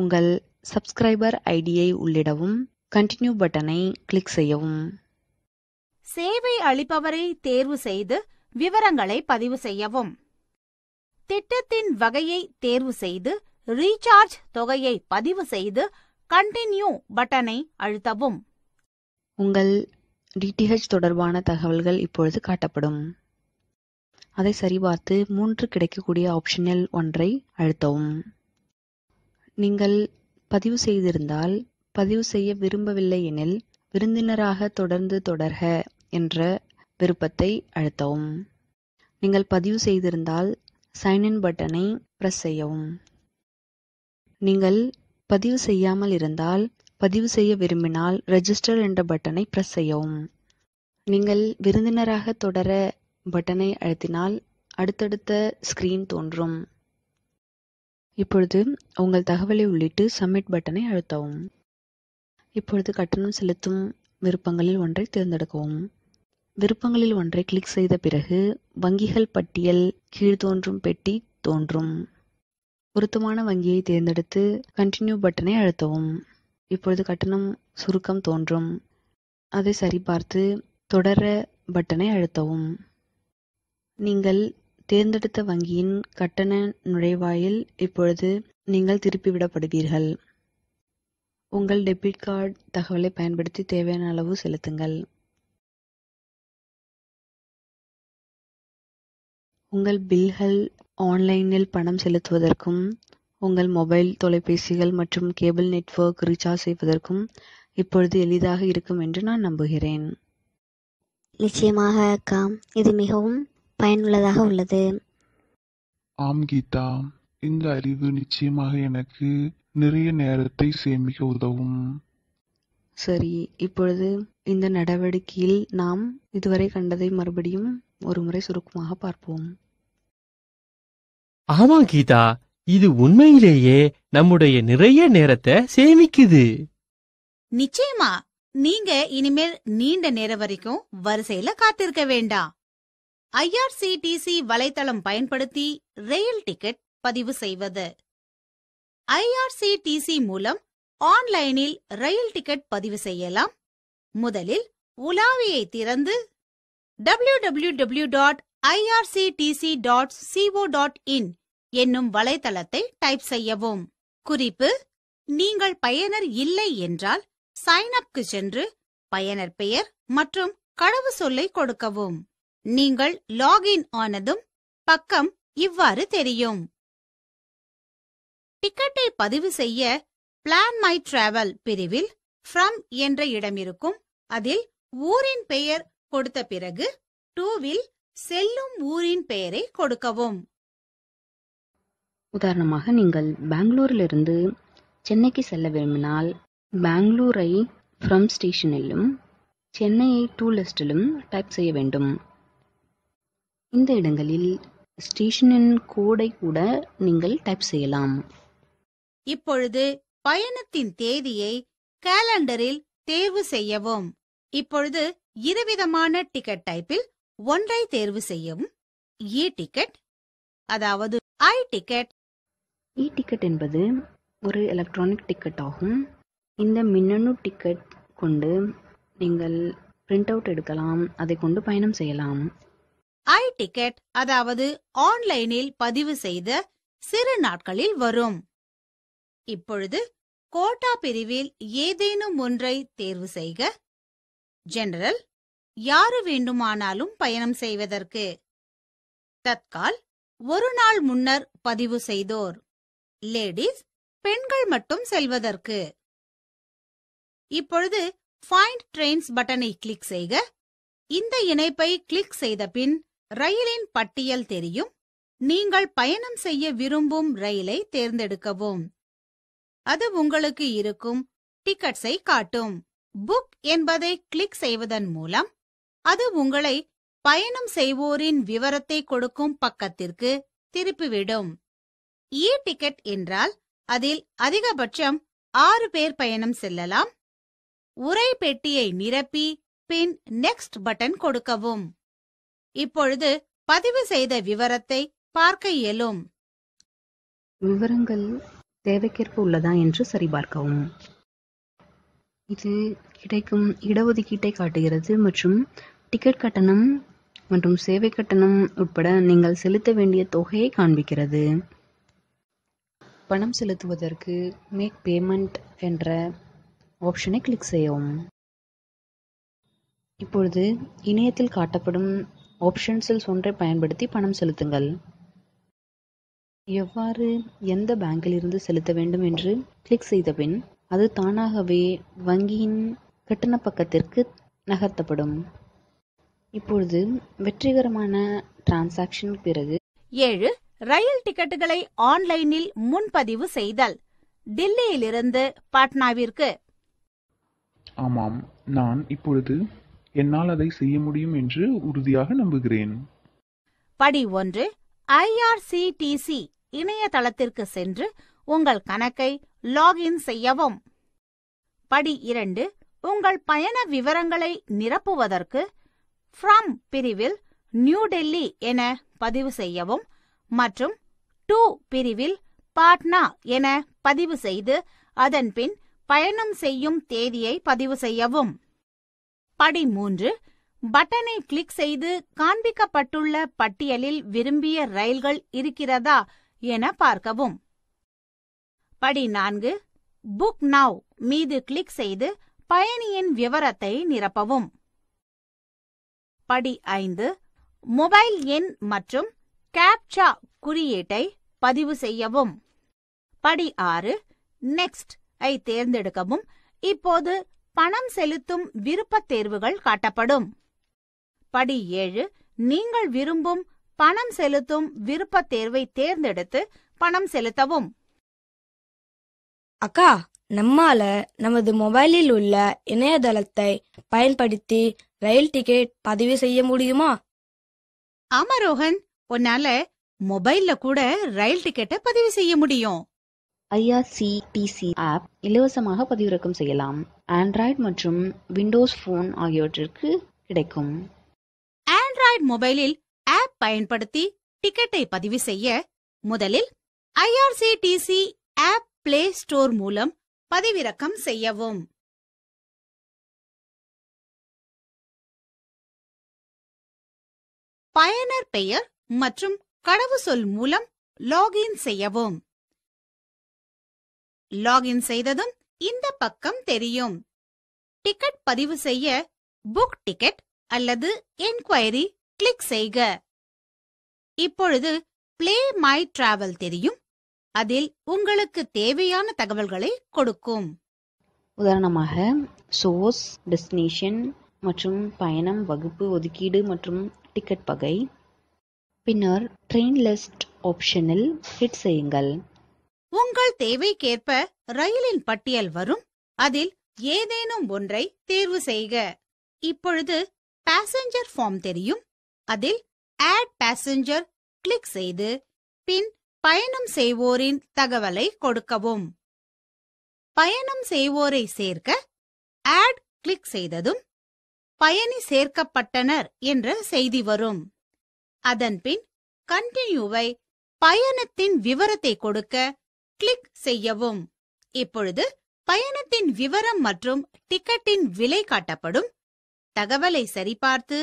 உங்கள் சப்ஸ்கிரைபர் ஐடியை உள்ளிடவும் கண்டினியூ பட்டனை கிளிக் செய்யவும் சேவை அளிப்பவரை தேர்வு செய்து விவரங்களை பதிவு செய்யவும் திட்டத்தின் வகையை தேர்வு செய்து ரீசார்ஜ் தொகையை பதிவு செய்து கண்டினியூ பட்டனை அழுத்தவும் உங்கள் டிடிஹெச் தொடர்பான தகவல்கள் இப்பொழுது காட்டப்படும் அதை சரிபார்த்து மூன்று கிடைக்கக்கூடிய ஆப்ஷனில் ஒன்றை அழுத்தவும் நீங்கள் பதிவு செய்திருந்தால் பதிவு செய்ய விரும்பவில்லை எனில் விருந்தினராக தொடர்ந்து தொடர்க என்ற விருப்பத்தை அழுத்தவும் நீங்கள் பதிவு செய்திருந்தால் சைன்இன் பட்டனை பிரஸ் செய்யவும் நீங்கள் பதிவு செய்யாமல் இருந்தால், பதிவு செய்ய விரும்பினால் ரெஜிஸ்டர் என்ற பட்டனை பிரஸ் செய்யவும். நீங்கள் விருந்தினராக தொடர பட்டனை அழுத்தினால் அடுத்தடுத்த ஸ்கிரீன் தோன்றும். இப்பொழுது உங்கள் தகவலை உள்ளிட்டு சப்மிட் பட்டனை அழுத்தவும். இப்பொழுது கட்டணம் செலுத்தும் விருப்பங்களில் ஒன்றை தேர்ந்தெடுக்கவும். விருப்பங்களில் ஒன்றை கிளிக் செய்த பிறகு வங்கிகள் பட்டியல் கீழ் தோன்றும் பெட்டி தோன்றும். பொருத்தமான வங்கியை தேர்ந்தெடுத்து கண்டினியூ பட்டனை அழுத்தவும் இப்பொழுது கட்டணம் சுருக்கம் தோன்றும் அதை சரிபார்த்து தொடர பட்டனை அழுத்தவும் நீங்கள் தேர்ந்தெடுத்த வங்கியின் கட்டண நுழைவாயில் இப்பொழுது நீங்கள் திருப்பிவிடப்படுவீர்கள் உங்கள் டெபிட் கார்டு தகவலை பயன்படுத்தி தேவையான அளவு செலுத்துங்கள் உங்கள் பில்கள் ஆன்லைனில் பணம் செலுத்துவதற்கும், உங்கள் மொபைல், தொலைபேசிகள் மற்றும் கேபிள் நெட்வொர்க் ரீசார்ஜ் செய்வதற்கும் இப்பொழுது எளிதாக இருக்கும் என்று நான் நம்புகிறேன். நிச்சயமாக அக்கா. இது மிகவும் பயனுள்ளதாக உள்ளது. ஆம் கீதா, இந்த அறிவு நிச்சயமாக எனக்கு நிறைய நேரத்தை சேமிக்க உதவும். சரி, இப்பொழுது இந்த நடவடிக்கையில் நாம் இதுவரை கண்டதை மறுபடியும் ஒருமுறை சுருக்கமாக பார்ப்போம். ஆமா கீதா இது உண்மையிலேயே நம்முடைய நிறைய நேரத்தை சேமிக்குது நிச்சயமா நீங்க இனிமேல் நீண்ட நேரம் வரைக்கும் வரிசையில காத்திருக்க வேண்டாம் ஐஆர்சிடிசி வலைத்தளம் பயன்படுத்தி ரயில் டிக்கெட் பதிவு செய்வது ஐஆர்சிடிசி மூலம் ஆன்லைனில் ரயில் டிக்கெட் பதிவு செய்யலாம் முதலில் உலாவியை திறந்து W W W dot IRCTC dot CO dot in என்னும் வலைத்தளத்தை டைப் செய்யவும் குறிப்பு நீங்கள் பயனர் இல்லை என்றால் சைன் அப்க்கு சென்று பயனர் பெயர் மற்றும் கடவு சொல்லை கொடுக்கவும் நீங்கள் லாகின் ஆனதும் பக்கம் இவ்வாறு தெரியும் டிக்கெட்டை பதிவு செய்ய பிளான் மை டிராவல் பிரிவில் ஃப்ரம் என்ற இடம் இருக்கும் அதில் ஊரின் பெயர் கொடுத்த பிறகு டூவில் செல்லும் ஊரின் பெயரை கொடுக்கவும் உதாரணமாக நீங்கள் பெங்களூரிலிருந்து சென்னைக்கு செல்ல விரும்பினால் பெங்களூரை ஃப்ரம் ஸ்டேஷனிலும் சென்னையை டூ லிஸ்டிலும் டைப் செய்ய வேண்டும் இந்த இடங்களில் ஸ்டேஷனின் கோடை கூட நீங்கள் டைப் செய்யலாம் இப்பொழுது பயணத்தின் தேதியை கேலண்டரில் தேர்வு செய்யவும் இப்பொழுது இருவிதமான டிக்கெட் டைப்பில் ஒன்றை தேர்வு செய்யவும் இ e டிக்கெட் அதாவது ஐ டிக்கெட் இ டிக்கெட் என்பது ஒரு எலக்ட்ரானிக் டிக்கெட் ஆகும் இந்த மின்னணு டிக்கெட் கொண்டு நீங்கள் பிரிண்ட் அவுட் எடுக்கலாம் அதை கொண்டு பயணம் செய்யலாம் ஐ டிக்கெட் அதாவது ஆன்லைனில் பதிவு செய்த சிறு நாட்களில் வரும் இப்பொழுது கோட்டா பிரிவில் ஏதேனும் ஒன்றை தேர்வு செய்க ஜெனரல் யாரு வேண்டுமானாலும் பயணம் செய்வதற்கு தற்கால் ஒரு நாள் முன்னர் பதிவு செய்தோர் லேடிஸ் பெண்கள் மட்டும் செல்வதற்கு இப்பொழுது ஃபைண்ட் ட்ரெயின்ஸ் பட்டனை கிளிக் செய்க இந்த இணைப்பை கிளிக் செய்த பின் ரயிலின் பட்டியல் தெரியும் நீங்கள் பயணம் செய்ய விரும்பும் ரயிலை தேர்ந்தெடுக்கவும் அது உங்களுக்கு இருக்கும் டிக்கெட்ஸை காட்டும் புக் என்பதை கிளிக் செய்வதன் மூலம் அது உங்களை பயணம் செய்வோரின் விவரத்தை கொடுக்கும் பக்கத்திற்கு திருப்பிவிடும் இ e டிக்கெட் என்றால் அதில் அதிகபட்சம் ஆறு பேர் பயணம் செல்லலாம் உரை பெட்டியை நிரப்பி பின் நெக்ஸ்ட் பட்டன் கொடுக்கவும் இப்பொழுது பதிவு செய்த விவரத்தை பார்க்க இயலும் விவரங்கள் தேவைக்கேற்ப உள்ளதா என்று சரிபார்க்கவும் இது கிடைக்கும் இடஒதுக்கீட்டை காட்டுகிறது மற்றும் டிக்கெட் கட்டணம் மற்றும் சேவை கட்டணம் உட்பட நீங்கள் செலுத்த வேண்டிய தொகையை காண்பிக்கிறது பணம் செலுத்துவதற்கு மேக் பேமெண்ட் என்ற ஆப்ஷனை கிளிக் செய்யவும் இப்பொழுது இணையத்தில் காட்டப்படும் ஆப்ஷன்ஸில் ஒன்றை பயன்படுத்தி பணம் செலுத்துங்கள் எவ்வாறு எந்த இருந்து செலுத்த வேண்டும் என்று கிளிக் செய்த பின் அது தானாகவே வங்கியின் கட்டண பக்கத்திற்கு நகர்த்தப்படும் இப்பொழுது வெற்றிகரமான டிரான்சாக்ஷன் பிறகு ஏழு ரயில் டிக்கெட்டுகளை ஆன்லைனில் முன்பதிவு செய்தல் டெல்லியிலிருந்து பாட்னாவிற்கு ஆமாம் நான் இப்பொழுது என்னால் அதை செய்ய முடியும் என்று உறுதியாக நம்புகிறேன் படி ஒன்று ஐஆர்சிடிசி இணையதளத்திற்கு சென்று உங்கள் கணக்கை லாகின் செய்யவும் படி இரண்டு உங்கள் பயண விவரங்களை நிரப்புவதற்கு ஃப்ரம் பிரிவில் நியூ டெல்லி என பதிவு செய்யவும் மற்றும் டூ பிரிவில் பாட்னா என பதிவு செய்து அதன்பின் பயணம் செய்யும் தேதியை பதிவு செய்யவும் படி மூன்று பட்டனை கிளிக் செய்து காண்பிக்கப்பட்டுள்ள பட்டியலில் விரும்பிய ரயில்கள் இருக்கிறதா என பார்க்கவும் படி நான்கு புக் நவ் மீது கிளிக் செய்து பயணியின் விவரத்தை நிரப்பவும் படி ஐந்து மொபைல் எண் மற்றும் கேப்சா குறியீட்டை பதிவு செய்யவும் படி ஆறு நெக்ஸ்ட் ஐ தேர்ந்தெடுக்கவும் இப்போது பணம் செலுத்தும் விருப்பத் தேர்வுகள் காட்டப்படும் படி ஏழு நீங்கள் விரும்பும் பணம் செலுத்தும் விருப்பத் தேர்வை தேர்ந்தெடுத்து பணம் செலுத்தவும் அக்கா நம்மால நமது மொபைலில் உள்ள இணையதளத்தை பயன்படுத்தி ரயில் டிக்கெட் பதிவு செய்ய முடியுமா ஆமா ரோஹன் உன்னால மொபைல்ல கூட ரயில் டிக்கெட்டை பதிவு செய்ய முடியும் ஐஆர்சிடிசி ஆப் இலவசமாக பதிவிறக்கம் செய்யலாம் ஆண்ட்ராய்டு மற்றும் விண்டோஸ் போன் ஆகியவற்றிற்கு கிடைக்கும் ஆண்ட்ராய்டு மொபைலில் ஆப் பயன்படுத்தி டிக்கெட்டை பதிவு செய்ய முதலில் ஐஆர்சிடிசி ஆப் பிளே ஸ்டோர் மூலம் பதிவிறக்கம் செய்யவும் பயனர் பெயர் மற்றும் கடவுசொல் மூலம் லாகின் செய்யவும் லாகின் செய்ததும் இந்த பக்கம் தெரியும் டிக்கெட் பதிவு செய்ய புக் டிக்கெட் அல்லது என்கொயரி கிளிக் செய்க இப்பொழுது பிளே மை டிராவல் தெரியும் அதில் உங்களுக்கு தேவையான தகவல்களை கொடுக்கும் உதாரணமாக சோர்ஸ் டெஸ்டினேஷன் மற்றும் பயணம் வகுப்பு ஒதுக்கீடு மற்றும் டிக்கெட் வகை பின்னர் ட்ரெயின் லிஸ்ட் ஆப்ஷனில் ஹிட் செய்யுங்கள் உங்கள் தேவைக்கேற்ப ரயிலின் பட்டியல் வரும் அதில் ஏதேனும் ஒன்றை தேர்வு செய்க இப்பொழுது பாசஞ்சர் ஃபார்ம் தெரியும் அதில் ஆட் பாசஞ்சர் கிளிக் செய்து பின் பயணம் செய்வோரின் தகவலை கொடுக்கவும் பயணம் செய்வோரை சேர்க்க ஆட் கிளிக் செய்ததும் பயணி சேர்க்கப்பட்டனர் என்ற செய்தி வரும் அதன்பின் கண்டினியூவை பயணத்தின் விவரத்தை கொடுக்க கிளிக் செய்யவும் இப்பொழுது பயணத்தின் விவரம் மற்றும் டிக்கெட்டின் விலை காட்டப்படும் தகவலை சரிபார்த்து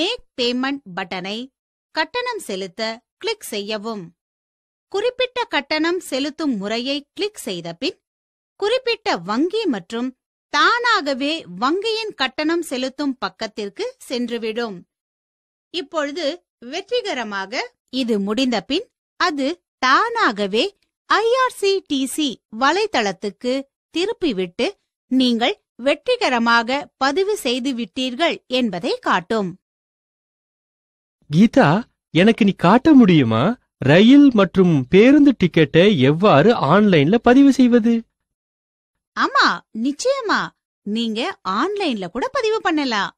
மேக் பேமெண்ட் பட்டனை கட்டணம் செலுத்த கிளிக் செய்யவும் குறிப்பிட்ட கட்டணம் செலுத்தும் முறையை கிளிக் செய்த பின் குறிப்பிட்ட வங்கி மற்றும் தானாகவே வங்கியின் கட்டணம் செலுத்தும் பக்கத்திற்கு சென்றுவிடும் இப்பொழுது வெற்றிகரமாக இது முடிந்த பின் அது தானாகவே ஐஆர்சிடிசி வலைதளத்துக்கு திருப்பிவிட்டு நீங்கள் வெற்றிகரமாக பதிவு செய்து விட்டீர்கள் என்பதை காட்டும் கீதா எனக்கு நீ காட்ட முடியுமா ரயில் மற்றும் பேருந்து டிக்கெட்டை எவ்வாறு ஆன்லைன்ல பதிவு செய்வது ஆமா நிச்சயமா நீங்க ஆன்லைன்ல கூட பதிவு பண்ணலாம்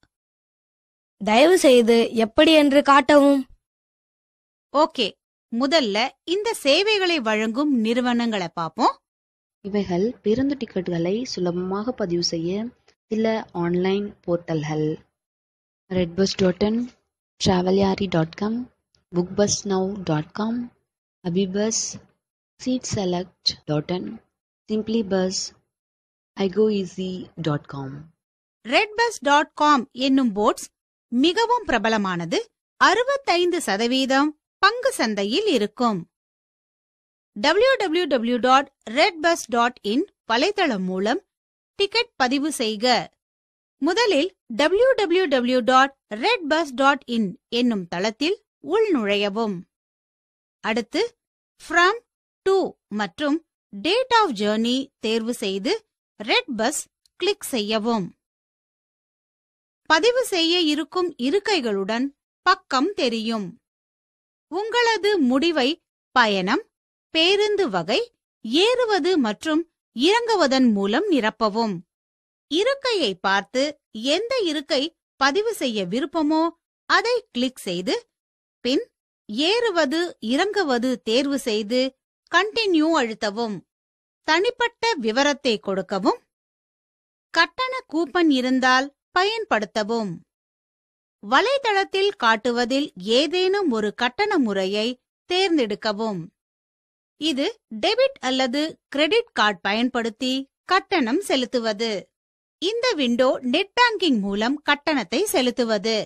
தயவு செய்து எப்படி என்று காட்டவும் ஓகே முதல்ல இந்த சேவைகளை வழங்கும் நிறுவனங்களை பார்ப்போம் இவைகள் பேருந்து டிக்கெட்டுகளை சுலபமாக பதிவு செய்ய சில ஆன்லைன் போர்ட்டல்கள் ரெட்பஸ் டாட் இன் யாரி dot com book bus bus dot com seat select dot com red bus dot com என்னும் போட்ஸ் மிகவும் பிரபலமானது அறுபத்தைந்து சதவீதம் பங்கு சந்தையில் இருக்கும் W W W dot red bus dot in வலைதளம் மூலம் டிக்கெட் பதிவு செய்க முதலில் W W W dot red bus dot in என்னும் தளத்தில் உள்நுழையவும் அடுத்து ஃப்ரம் டு மற்றும் டேட் ஆஃப் ஜேர்னி தேர்வு செய்து ரெட் பஸ் கிளிக் செய்யவும் பதிவு செய்ய இருக்கும் இருக்கைகளுடன் பக்கம் தெரியும் உங்களது முடிவை பயணம் பேருந்து வகை ஏறுவது மற்றும் இறங்குவதன் மூலம் நிரப்பவும் இருக்கையை பார்த்து எந்த இருக்கை பதிவு செய்ய விருப்பமோ அதை கிளிக் செய்து பின் ஏறுவது இறங்குவது தேர்வு செய்து கண்டினியூ அழுத்தவும் தனிப்பட்ட விவரத்தை கொடுக்கவும் கட்டண கூப்பன் இருந்தால் பயன்படுத்தவும் வலைதளத்தில் காட்டுவதில் ஏதேனும் ஒரு கட்டண முறையை தேர்ந்தெடுக்கவும் இது டெபிட் அல்லது கிரெடிட் கார்டு பயன்படுத்தி கட்டணம் செலுத்துவது இந்த விண்டோ நெட் பேங்கிங் மூலம் கட்டணத்தை செலுத்துவது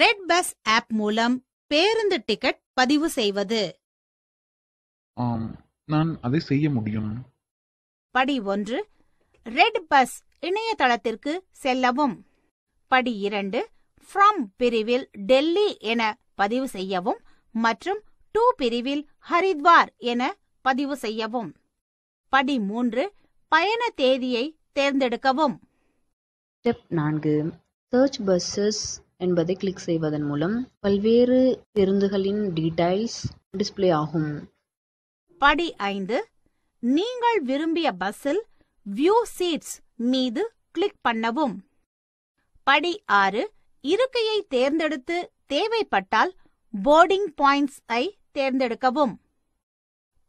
ரெட் பஸ் ஆப் மூலம் பேருந்து டிக்கெட் பதிவு செய்வது ஆம் நான் அதை செய்ய முடியும் படி ஒன்று ரெட் பஸ் இணையதளத்திற்கு செல்லவும் படி இரண்டு ஃப்ரம் பிரிவில் டெல்லி என பதிவு செய்யவும் மற்றும் டூ பிரிவில் ஹரித்வார் என பதிவு செய்யவும் படி மூன்று பயண தேதியை தேர்ந்தெடுக்கவும் ஸ்டெப் நான்கு சர்ச் பஸ்ஸஸ் என்பதை கிளிக் செய்வதன் மூலம் பல்வேறு பேருந்துகளின் டீடைல்ஸ் டிஸ்ப்ளே ஆகும் படி ஐந்து நீங்கள் விரும்பிய பஸ்ஸில் வியூ சீட்ஸ் மீது கிளிக் பண்ணவும் படி ஆறு இருக்கையை தேர்ந்தெடுத்து தேவைப்பட்டால் போர்டிங் பாயிண்ட்ஸ் ஐ தேர்ந்தெடுக்கவும்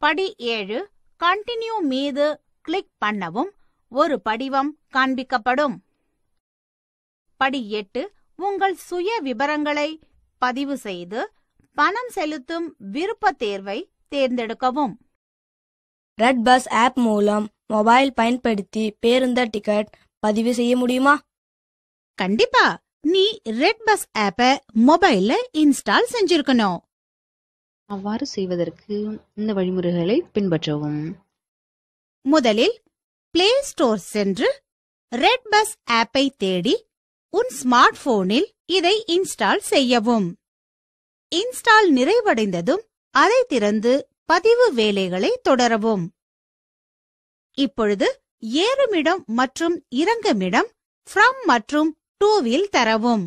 படி ஏழு கண்டினியூ மீது கிளிக் பண்ணவும் ஒரு படிவம் காண்பிக்கப்படும் படி எட்டு உங்கள் சுய விவரங்களை பதிவு செய்து பணம் செலுத்தும் விருப்ப தேர்வை தேர்ந்தெடுக்கவும் ரெட் பஸ் ஆப் மூலம் மொபைல் பயன்படுத்தி பேருந்த டிக்கெட் பதிவு செய்ய முடியுமா கண்டிப்பா நீ ரெட் பஸ் ஆப்ப மொபைல்ல இன்ஸ்டால் செஞ்சிருக்கணும் அவ்வாறு செய்வதற்கு இந்த வழிமுறைகளை பின்பற்றவும் முதலில் பிளே ஸ்டோர் சென்று ரெட் பஸ் ஆப்பை தேடி உன் ஸ்மார்ட் போனில் இதை இன்ஸ்டால் செய்யவும் இன்ஸ்டால் நிறைவடைந்ததும் அதை திறந்து பதிவு வேலைகளை தொடரவும் இப்பொழுது ஏறுமிடம் மற்றும் இறங்குமிடம் ஃப்ரம் மற்றும் டூவில் தரவும்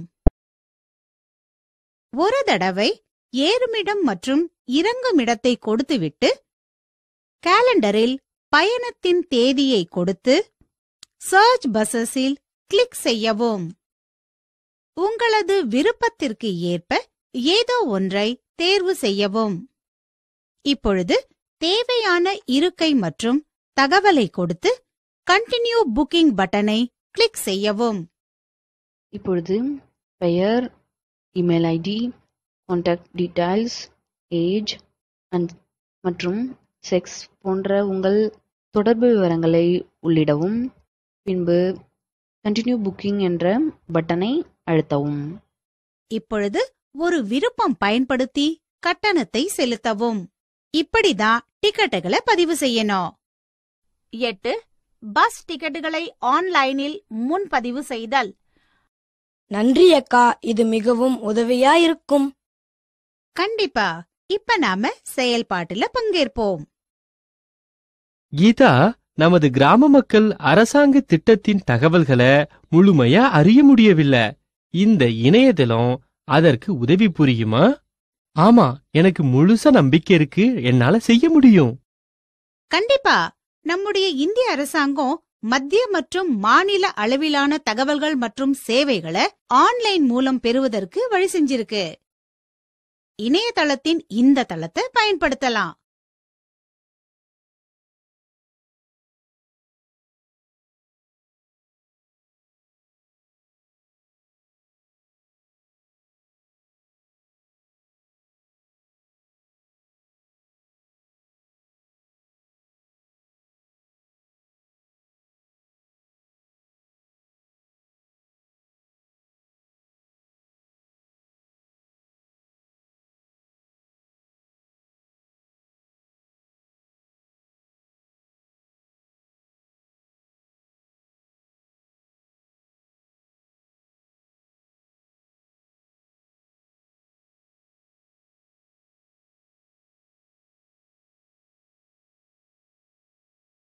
ஒரு தடவை ஏறுமிடம் மற்றும் இறங்குமிடத்தை கொடுத்துவிட்டு கேலண்டரில் பயணத்தின் தேதியை கொடுத்து சர்ச் பஸ்ஸில் கிளிக் செய்யவும் உங்களது விருப்பத்திற்கு ஏற்ப ஏதோ ஒன்றை தேர்வு செய்யவும் இப்பொழுது தேவையான இருக்கை மற்றும் தகவலை கொடுத்து கண்டினியூ புக்கிங் பட்டனை கிளிக் செய்யவும் இப்பொழுது பெயர் email ID contact details age and மற்றும் செக்ஸ் போன்ற உங்கள் தொடர்பு விவரங்களை உள்ளிடவும் பின்பு கண்டினியூ புக்கிங் என்ற பட்டனை அழுத்தவும் இப்பொழுது ஒரு விருப்பம் பயன்படுத்தி கட்டணத்தை செலுத்தவும் இப்படிதான் டிக்கெட்டுகளை பதிவு செய்யணும் எட்டு பஸ் டிக்கெட்டுகளை ஆன்லைனில் முன்பதிவு செய்தல் நன்றி அக்கா இது மிகவும் உதவியா இருக்கும் கண்டிப்பா இப்ப நாம செயல்பாட்டுல பங்கேற்போம் கீதா நமது கிராம மக்கள் அரசாங்க திட்டத்தின் தகவல்களை முழுமையா அறிய முடியவில்லை இந்த இணையதளம் அதற்கு உதவி புரியுமா ஆமா எனக்கு முழுசா நம்பிக்கை இருக்கு என்னால செய்ய முடியும் கண்டிப்பா நம்முடைய இந்திய அரசாங்கம் மத்திய மற்றும் மாநில அளவிலான தகவல்கள் மற்றும் சேவைகளை ஆன்லைன் மூலம் பெறுவதற்கு வழி செஞ்சிருக்கு இணையதளத்தின் இந்த தளத்தை பயன்படுத்தலாம்